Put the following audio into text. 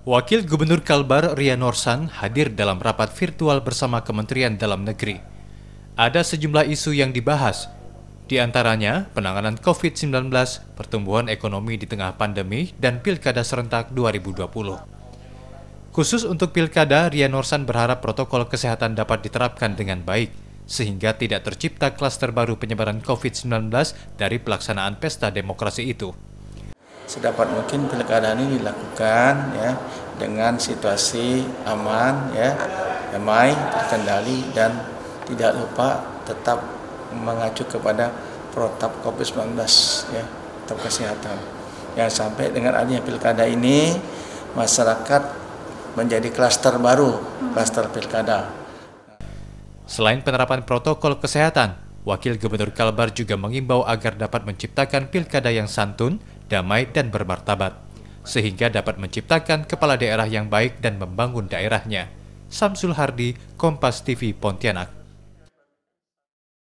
Wakil Gubernur Kalbar Ria Norsan hadir dalam rapat virtual bersama Kementerian Dalam Negeri. Ada sejumlah isu yang dibahas, di antaranya penanganan COVID-19, pertumbuhan ekonomi di tengah pandemi, dan Pilkada Serentak 2020. Khusus untuk Pilkada, Ria Norsan berharap protokol kesehatan dapat diterapkan dengan baik, sehingga tidak tercipta klaster baru penyebaran COVID-19 dari pelaksanaan pesta demokrasi itu sedapat mungkin pilkada ini dilakukan ya dengan situasi aman ya damai terkendali dan tidak lupa tetap mengacu kepada protap COVID-19 ya tetap kesehatan ya sampai dengan adanya pilkada ini masyarakat menjadi klaster baru klaster pilkada Selain penerapan protokol kesehatan, Wakil Gubernur Kalbar juga mengimbau agar dapat menciptakan pilkada yang santun, damai, dan bermartabat, sehingga dapat menciptakan kepala daerah yang baik dan membangun daerahnya. Samsul Hardi, Kompas TV, Pontianak.